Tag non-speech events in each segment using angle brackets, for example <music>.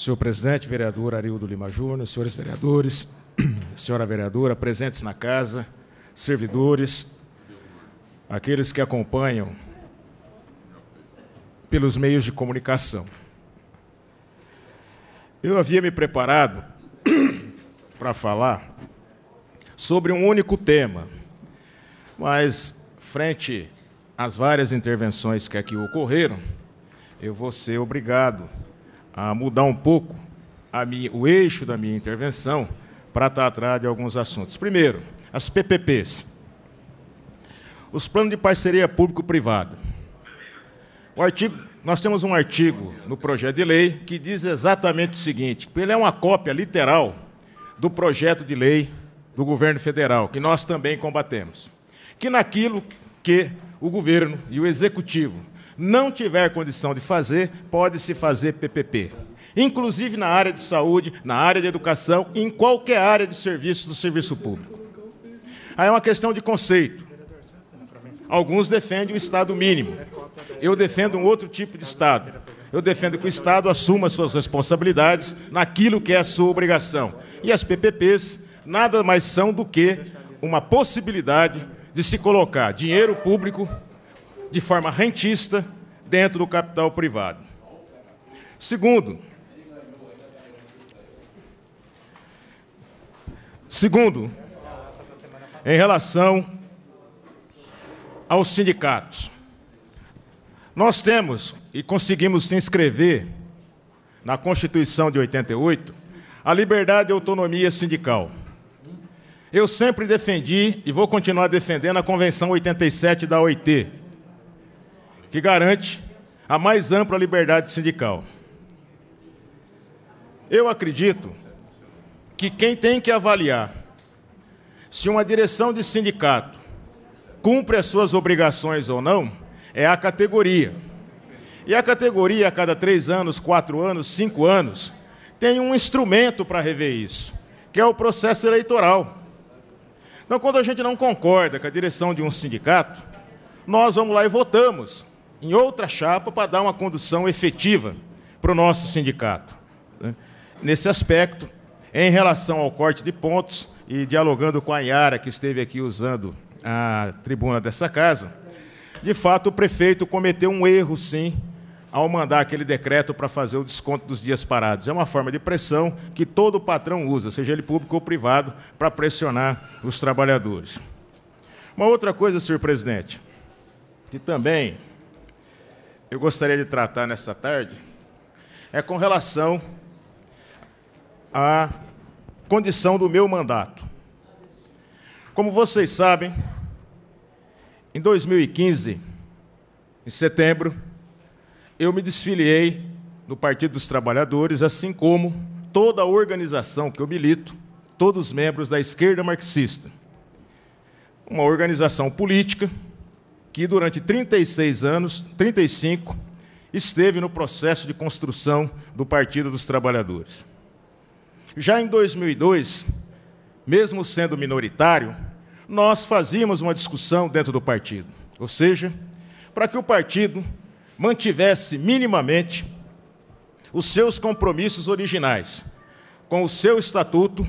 Senhor presidente, vereador Arildo Lima Júnior, senhores vereadores, <clears throat> senhora vereadora, presentes na casa, servidores, aqueles que acompanham pelos meios de comunicação. Eu havia me preparado <clears throat> para falar sobre um único tema, mas, frente às várias intervenções que aqui ocorreram, eu vou ser obrigado a mudar um pouco minha, o eixo da minha intervenção para tratar de alguns assuntos. Primeiro, as PPPs. Os planos de parceria público-privada. O artigo, nós temos um artigo no projeto de lei que diz exatamente o seguinte: ele é uma cópia literal do projeto de lei do governo federal, que nós também combatemos. Que naquilo que o governo e o executivo não tiver condição de fazer, pode-se fazer PPP. Inclusive na área de saúde, na área de educação, em qualquer área de serviço do serviço público. Aí é uma questão de conceito. Alguns defendem o Estado mínimo. Eu defendo um outro tipo de Estado. Eu defendo que o Estado assuma suas responsabilidades naquilo que é a sua obrigação. E as PPPs nada mais são do que uma possibilidade de se colocar dinheiro público de forma rentista dentro do capital privado. Segundo, segundo, em relação aos sindicatos. Nós temos e conseguimos inscrever na Constituição de 88 a liberdade e autonomia sindical. Eu sempre defendi e vou continuar defendendo a Convenção 87 da OIT, que garante a mais ampla liberdade sindical. Eu acredito que quem tem que avaliar se uma direção de sindicato cumpre as suas obrigações ou não é a categoria. E a categoria, a cada três anos, quatro anos, cinco anos, tem um instrumento para rever isso, que é o processo eleitoral. Então, quando a gente não concorda com a direção de um sindicato, nós vamos lá e votamos em outra chapa para dar uma condução efetiva para o nosso sindicato. Né? Nesse aspecto, em relação ao corte de pontos, e dialogando com a Yara, que esteve aqui usando a tribuna dessa casa, de fato o prefeito cometeu um erro, sim, ao mandar aquele decreto para fazer o desconto dos dias parados. É uma forma de pressão que todo patrão usa, seja ele público ou privado, para pressionar os trabalhadores. Uma outra coisa, senhor presidente, que também eu gostaria de tratar nessa tarde é com relação à condição do meu mandato. Como vocês sabem, em 2015, em setembro, eu me desfiliei do Partido dos Trabalhadores, assim como toda a organização que eu milito, todos os membros da esquerda marxista. Uma organização política que durante 36 anos, 35, esteve no processo de construção do Partido dos Trabalhadores. Já em 2002, mesmo sendo minoritário, nós fazíamos uma discussão dentro do partido, ou seja, para que o partido mantivesse minimamente os seus compromissos originais, com o seu estatuto,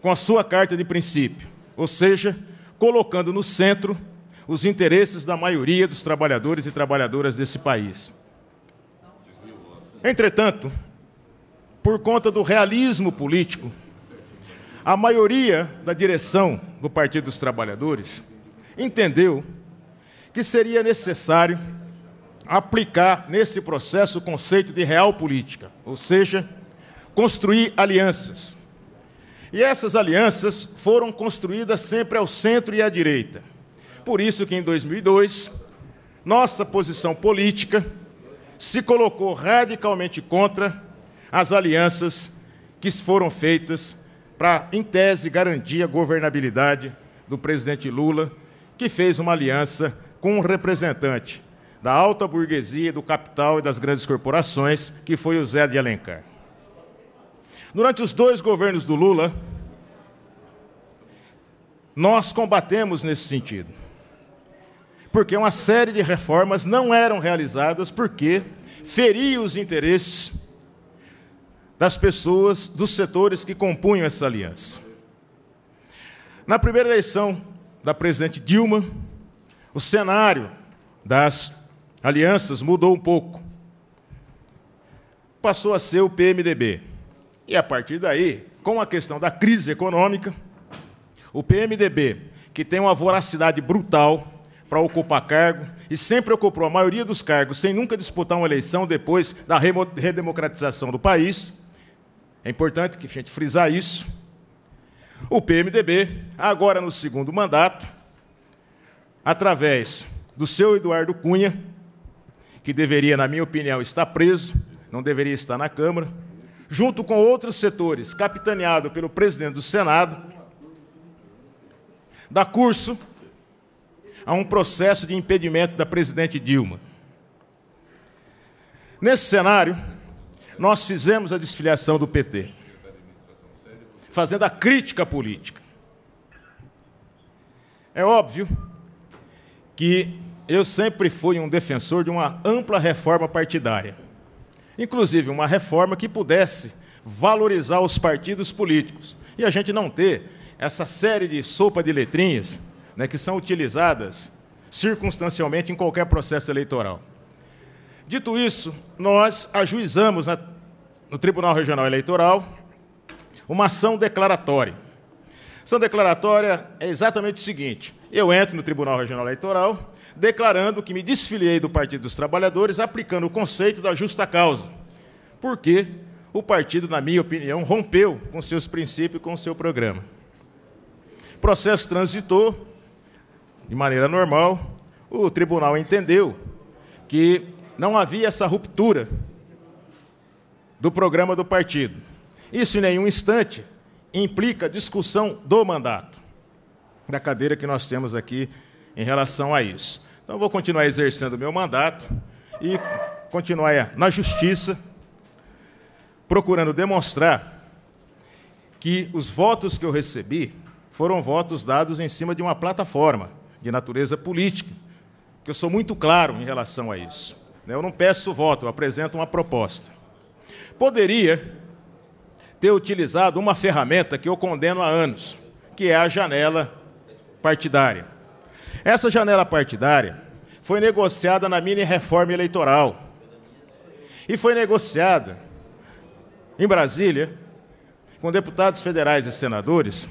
com a sua carta de princípio, ou seja, colocando no centro os interesses da maioria dos trabalhadores e trabalhadoras desse país. Entretanto, por conta do realismo político, a maioria da direção do Partido dos Trabalhadores entendeu que seria necessário aplicar nesse processo o conceito de real política, ou seja, construir alianças. E essas alianças foram construídas sempre ao centro e à direita. Por isso que em 2002, nossa posição política se colocou radicalmente contra as alianças que foram feitas para, em tese, garantir a governabilidade do presidente Lula, que fez uma aliança com um representante da alta burguesia, do capital e das grandes corporações, que foi o Zé de Alencar. Durante os dois governos do Lula, nós combatemos nesse sentido porque uma série de reformas não eram realizadas porque feria os interesses das pessoas, dos setores que compunham essa aliança. Na primeira eleição da presidente Dilma, o cenário das alianças mudou um pouco. Passou a ser o PMDB. E a partir daí, com a questão da crise econômica, o PMDB, que tem uma voracidade brutal, para ocupar cargo e sempre ocupou a maioria dos cargos sem nunca disputar uma eleição depois da redemocratização do país. É importante que a gente frisar isso. O PMDB, agora no segundo mandato, através do seu Eduardo Cunha, que deveria, na minha opinião, estar preso, não deveria estar na Câmara, junto com outros setores, capitaneado pelo presidente do Senado, dá curso a um processo de impedimento da presidente Dilma. Nesse cenário, nós fizemos a desfiliação do PT, fazendo a crítica política. É óbvio que eu sempre fui um defensor de uma ampla reforma partidária, inclusive uma reforma que pudesse valorizar os partidos políticos e a gente não ter essa série de sopa de letrinhas né, que são utilizadas circunstancialmente em qualquer processo eleitoral. Dito isso, nós ajuizamos na, no Tribunal Regional Eleitoral uma ação declaratória. Ação declaratória é exatamente o seguinte: eu entro no Tribunal Regional Eleitoral declarando que me desfiliei do Partido dos Trabalhadores, aplicando o conceito da justa causa. Porque o partido, na minha opinião, rompeu com seus princípios e com seu programa. O processo transitou de maneira normal, o tribunal entendeu que não havia essa ruptura do programa do partido. Isso, em nenhum instante, implica discussão do mandato, da cadeira que nós temos aqui em relação a isso. Então, vou continuar exercendo o meu mandato e continuar na justiça, procurando demonstrar que os votos que eu recebi foram votos dados em cima de uma plataforma de natureza política, que eu sou muito claro em relação a isso. Né? Eu não peço voto, eu apresento uma proposta. Poderia ter utilizado uma ferramenta que eu condeno há anos, que é a janela partidária. Essa janela partidária foi negociada na mini reforma eleitoral e foi negociada em Brasília com deputados federais e senadores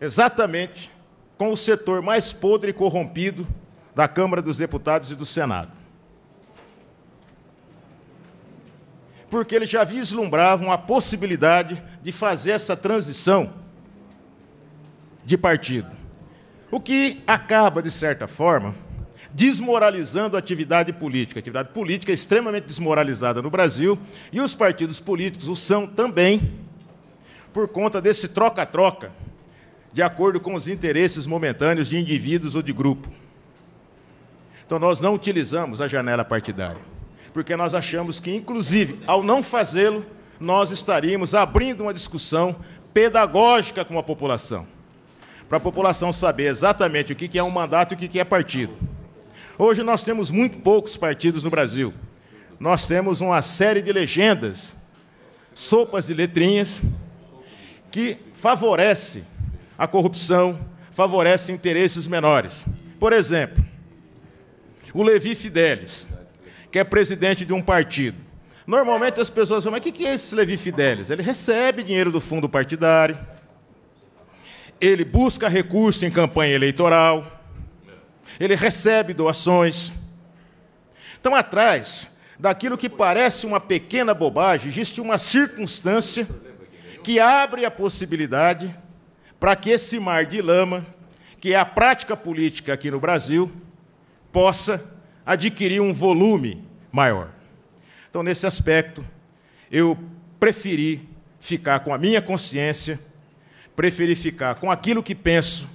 exatamente com o setor mais podre e corrompido da Câmara dos Deputados e do Senado. Porque eles já vislumbravam a possibilidade de fazer essa transição de partido. O que acaba, de certa forma, desmoralizando a atividade política. A atividade política é extremamente desmoralizada no Brasil e os partidos políticos o são também por conta desse troca-troca de acordo com os interesses momentâneos de indivíduos ou de grupo. Então, nós não utilizamos a janela partidária, porque nós achamos que, inclusive, ao não fazê-lo, nós estaríamos abrindo uma discussão pedagógica com a população, para a população saber exatamente o que é um mandato e o que é partido. Hoje nós temos muito poucos partidos no Brasil. Nós temos uma série de legendas, sopas de letrinhas, que favorece a corrupção favorece interesses menores. Por exemplo, o Levi Fidelis, que é presidente de um partido. Normalmente as pessoas falam, mas o que é esse Levi Fidelis? Ele recebe dinheiro do fundo partidário, ele busca recurso em campanha eleitoral, ele recebe doações. Então, atrás daquilo que parece uma pequena bobagem, existe uma circunstância que abre a possibilidade para que esse mar de lama, que é a prática política aqui no Brasil, possa adquirir um volume maior. Então, nesse aspecto, eu preferi ficar com a minha consciência, preferi ficar com aquilo que penso,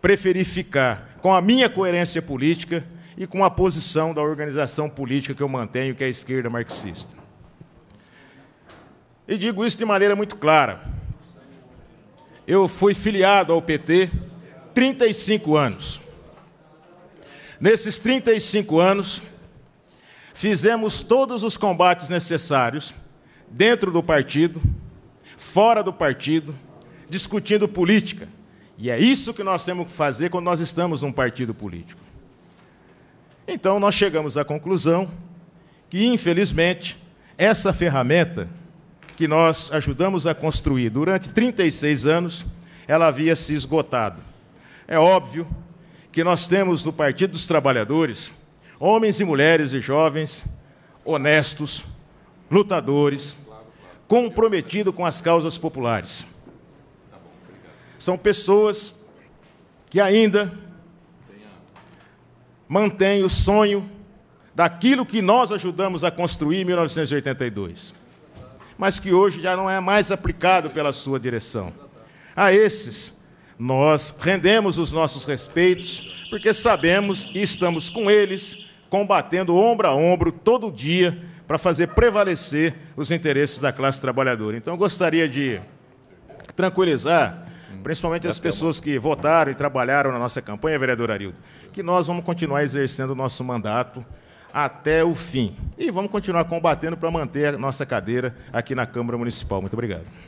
preferi ficar com a minha coerência política e com a posição da organização política que eu mantenho, que é a esquerda marxista. E digo isso de maneira muito clara eu fui filiado ao PT 35 anos. Nesses 35 anos, fizemos todos os combates necessários dentro do partido, fora do partido, discutindo política. E é isso que nós temos que fazer quando nós estamos num partido político. Então, nós chegamos à conclusão que, infelizmente, essa ferramenta que nós ajudamos a construir durante 36 anos, ela havia se esgotado. É óbvio que nós temos no Partido dos Trabalhadores homens e mulheres e jovens honestos, lutadores, comprometidos com as causas populares. São pessoas que ainda mantêm o sonho daquilo que nós ajudamos a construir em 1982 mas que hoje já não é mais aplicado pela sua direção. A esses, nós rendemos os nossos respeitos, porque sabemos e estamos com eles, combatendo ombro a ombro todo dia para fazer prevalecer os interesses da classe trabalhadora. Então, eu gostaria de tranquilizar, principalmente as pessoas que votaram e trabalharam na nossa campanha, vereador Arildo, que nós vamos continuar exercendo o nosso mandato até o fim. E vamos continuar combatendo para manter a nossa cadeira aqui na Câmara Municipal. Muito obrigado.